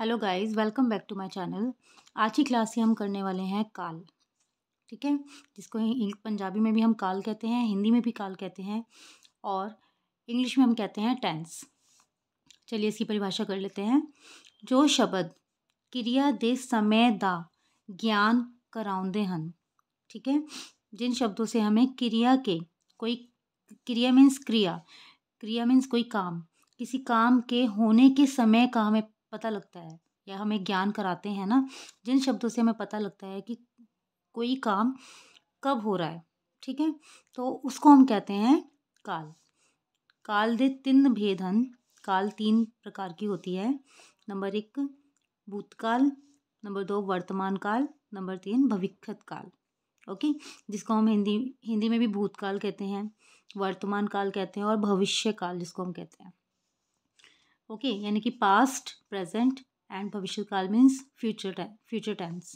hello guys welcome back to my channel आज की class से हम करने वाले हैं काल ठीक है जिसको पंजाबी में भी हम काल कहते हैं हिंदी में भी काल कहते हैं और इंग्लिश में हम कहते हैं टेंस चलिए इसकी परिभाषा कर लेते हैं जो शब्द क्रिया दे समय दा ज्ञान कराਉਂਦੇ ਹਨ ठीक है जिन शब्दों से हमें क्रिया के कोई क्रिया मीन्स क्रिया क्रिया मीन्स कोई काम किसी काम के होने के समय का हमें पता लगता है या हमें ज्ञान कराते हैं ना जिन शब्दों से हमें पता लगता है कि कोई काम कब हो रहा है ठीक है तो उसको हम कहते हैं काल काल दे तीन भेदन काल तीन प्रकार की होती है नंबर एक भूतकाल नंबर दो वर्तमान काल नंबर तीन भविष्यत काल ओके जिसको हम हिंदी हिंदी में भी भूतकाल कहते हैं वर्तमान काल कहते हैं और भविष्य काल जिसको हम कहते हैं ओके यानी कि पास्ट प्रेजेंट एंड भविष्य काल means future time future times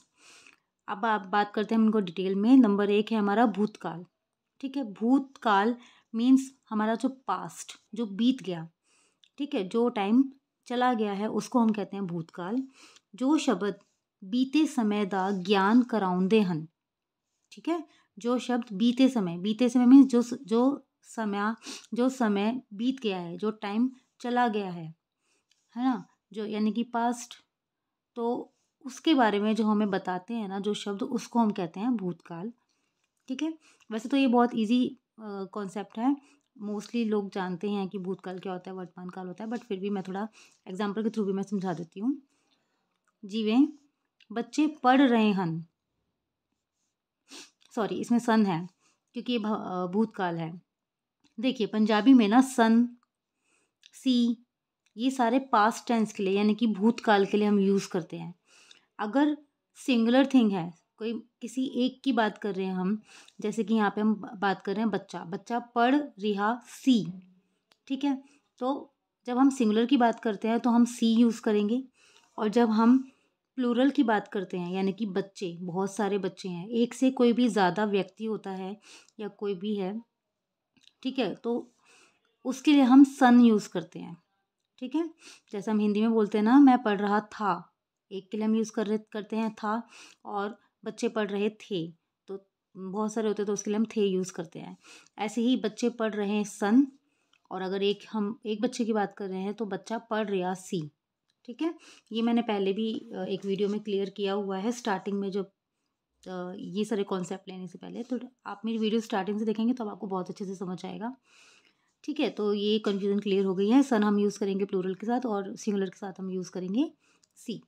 अब आप बात करते हैं उनको डिटेल में नंबर एक है हमारा भूतकाल ठीक है भूतकाल मीन्स हमारा जो पास्ट जो बीत गया ठीक है जो टाइम चला गया है उसको हम कहते हैं भूतकाल जो शब्द बीते समय का ज्ञान कराते हैं ठीक है जो शब्द बीते समय बीते समय मीन्स जो जो समय जो समय बीत गया है जो टाइम चला गया है है ना जो यानी कि पास्ट तो उसके बारे में जो हमें बताते हैं ना जो शब्द उसको हम कहते हैं भूतकाल ठीक है वैसे तो ये बहुत इजी कॉन्सेप्ट है मोस्टली लोग जानते हैं कि भूतकाल क्या होता है वर्तमान काल होता है बट फिर भी मैं थोड़ा एग्जाम्पल के थ्रू भी मैं समझा देती हूँ जीवें बच्चे पढ़ रहे हैं सॉरी इसमें सन है क्योंकि ये भूतकाल है देखिए पंजाबी में ना सन सी ये सारे पास्ट टेंस के लिए यानी कि भूतकाल के लिए हम यूज़ करते हैं अगर सिंगुलर थिंग है कोई किसी एक की बात कर रहे हैं हम जैसे कि यहाँ पे हम बात कर रहे हैं बच्चा बच्चा पढ़ रिहा सी ठीक है तो जब हम सिंगुलर की बात करते हैं तो हम सी यूज़ करेंगे और जब हम प्लूरल की बात करते हैं यानी कि बच्चे बहुत सारे बच्चे हैं एक से कोई भी ज़्यादा व्यक्ति होता है या कोई भी है ठीक है तो उसके लिए हम सन यूज़ करते हैं ठीक है जैसे हम हिंदी में बोलते हैं ना मैं पढ़ रहा था एक के लिए हम यूज़ कर रहे करते हैं था और बच्चे पढ़ रहे थे तो बहुत सारे होते हैं तो उसके लिए हम थे यूज़ करते हैं ऐसे ही बच्चे पढ़ रहे हैं सन और अगर एक हम एक बच्चे की बात कर रहे हैं तो बच्चा पढ़ रहा सी ठीक है ये मैंने पहले भी एक वीडियो में क्लियर किया हुआ है स्टार्टिंग में जब ये सारे कॉन्सेप्ट लेने से पहले तो आप मेरी वीडियो स्टार्टिंग से देखेंगे तो आपको बहुत अच्छे से समझ आएगा ठीक है तो ये कन्फ्यूज़न क्लियर हो गई है सन हम यूज़ करेंगे प्लूरल के साथ और सिंगुलर के साथ हम यूज़ करेंगे सी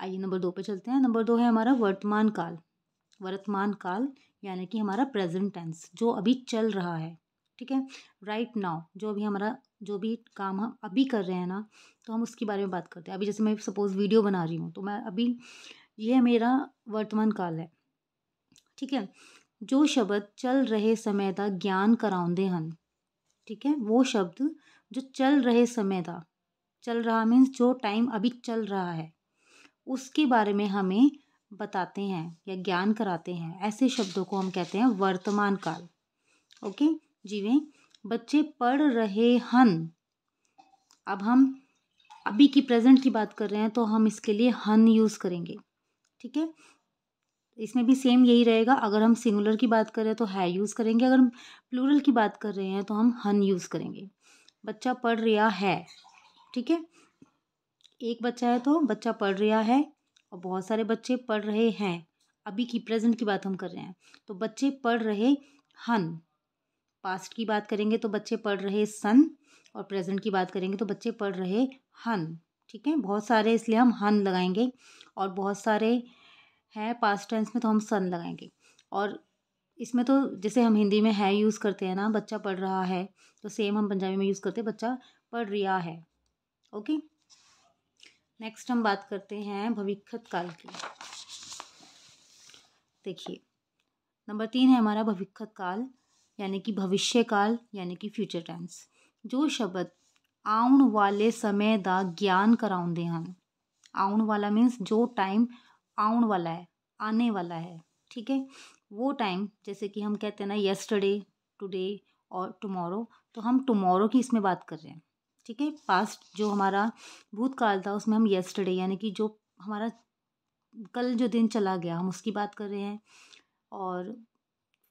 आइए नंबर दो पे चलते हैं नंबर दो है हमारा वर्तमान काल वर्तमान काल यानी कि हमारा प्रेजेंट टेंस जो अभी चल रहा है ठीक है राइट नाउ जो अभी हमारा जो भी काम हम अभी कर रहे हैं ना तो हम उसके बारे में बात करते हैं अभी जैसे मैं सपोज़ वीडियो बना रही हूँ तो मैं अभी ये मेरा वर्तमान काल है ठीक है जो शब्द चल रहे समय का ज्ञान कराते हैं ठीक है वो शब्द जो चल रहे समय था चल रहा मीन्स जो टाइम अभी चल रहा है उसके बारे में हमें बताते हैं या ज्ञान कराते हैं ऐसे शब्दों को हम कहते हैं वर्तमान काल ओके जीवें बच्चे पढ़ रहे हन अब हम अभी की प्रेजेंट की बात कर रहे हैं तो हम इसके लिए हन यूज़ करेंगे ठीक है तो इसमें भी सेम यही रहेगा अगर हम सिंगुलर की बात कर रहे हैं तो है यूज़ करेंगे अगर हम प्लूरल की बात कर रहे हैं तो हम हन यूज़ करेंगे बच्चा पढ़ रहा है ठीक है एक बच्चा है तो बच्चा पढ़ रहा है और बहुत सारे बच्चे पढ़ रहे हैं अभी की प्रेजेंट की बात हम कर रहे हैं तो बच्चे पढ़ रहे हन पास्ट की बात करेंगे तो बच्चे पढ़ रहे सन और प्रेजेंट की बात करेंगे तो बच्चे पढ़ रहे हन ठीक है बहुत सारे इसलिए हम हन लगाएंगे और बहुत सारे है पास्ट टेंस में तो हम सन लगाएंगे और इसमें तो जैसे हम हिंदी में है यूज़ करते हैं ना बच्चा पढ़ रहा है तो सेम हम पंजाबी में यूज़ करते हैं बच्चा पढ़ रहा है ओके नेक्स्ट हम बात करते हैं भविख्यत काल की देखिए नंबर तीन है हमारा भविष्यत काल यानी कि भविष्य काल यानी कि फ्यूचर टेंस जो शब्द आने वाले समय का ज्ञान कराते हैं आने वाला मीन्स जो टाइम आउन वाला है आने वाला है ठीक है वो टाइम जैसे कि हम कहते हैं ना यस्टरडे टुडे और टुमारो तो हम टुमारो की इसमें बात कर रहे हैं ठीक है पास्ट जो हमारा भूतकाल था उसमें हम यस्टरडे यानी कि जो हमारा कल जो दिन चला गया हम उसकी बात कर रहे हैं और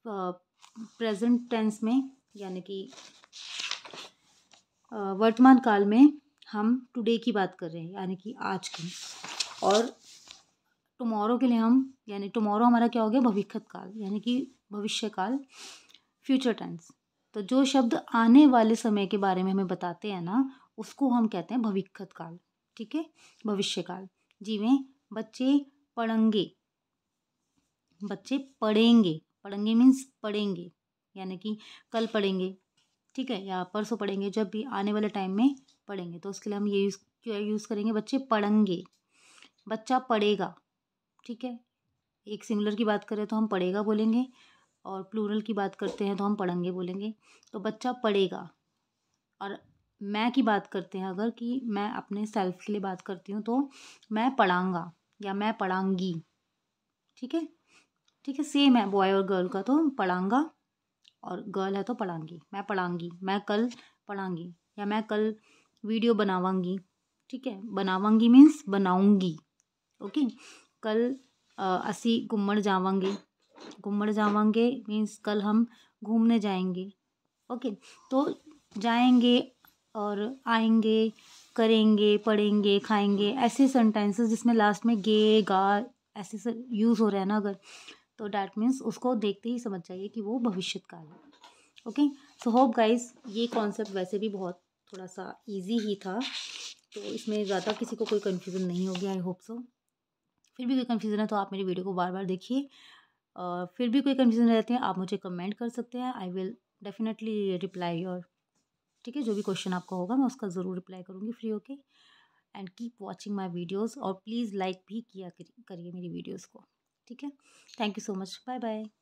प्रेजेंट टेंस में यानी कि वर्तमान काल में हम टुडे की बात कर रहे हैं यानी कि आज की और टुमोरो के लिए हम यानी टुमोरो हमारा क्या हो गया भविष्यत काल यानी कि भविष्य काल फ्यूचर टेंस तो जो शब्द आने वाले समय के बारे में हमें बताते हैं ना उसको हम कहते हैं भविष्यत काल ठीक है भविष्य काल जिमें बच्चे पढ़ेंगे बच्चे पढ़ेंगे पढ़ेंगे मीन्स पढ़ेंगे यानी कि कल पढ़ेंगे ठीक है या परसों पढ़ेंगे जब भी आने वाले टाइम में पढ़ेंगे तो उसके लिए हम ये यूज़ यूज़ करेंगे बच्चे पढ़ेंगे बच्चा पढ़ेगा ठीक है एक सिंगुलर की बात करें तो हम पढ़ेगा बोलेंगे और प्लूरल की बात करते हैं तो हम पढ़ेंगे बोलेंगे तो बच्चा पढ़ेगा और मैं की बात करते हैं अगर कि मैं अपने सेल्फ के लिए बात करती हूँ तो मैं पढ़ाऊँगा या मैं पढ़ाऊँगी ठीक है ठीक है सेम है बॉय और गर्ल का तो पढ़ाऊँगा और गर्ल है तो पढ़ाऊँगी मैं पढ़ाऊँगी मैं कल पढ़ाऊँगी या मैं कल वीडियो बनावाऊँगी ठीक है बनावाऊँगी मीन्स बनाऊँगी ओके कल असी घूम जावे घूम जावे मीन्स कल हम घूमने जाएंगे ओके तो जाएंगे और आएंगे करेंगे पढ़ेंगे खाएंगे ऐसे सेंटेंसेस जिसमें लास्ट में गे गा ऐसे यूज़ हो रहा है ना अगर तो डैट मीन्स उसको देखते ही समझ जाइए कि वो भविष्य काल है ओके सो होप गाइज ये कॉन्सेप्ट वैसे भी बहुत थोड़ा सा इजी ही था तो इसमें ज़्यादा किसी को कोई कन्फ्यूज़न नहीं होगी आई होप सो फिर भी कोई कन्फ्यूज़न है तो आप मेरी वीडियो को बार बार देखिए और फिर भी कोई कन्फ्यूज़न रहते हैं आप मुझे कमेंट कर सकते हैं I will definitely reply your ठीक है जो भी क्वेश्चन आपका होगा मैं उसका ज़रूर रिप्लाई करूँगी फ्री होके and keep watching my videos और प्लीज़ लाइक भी किया करिए मेरी वीडियोज़ को ठीक है thank you so much bye bye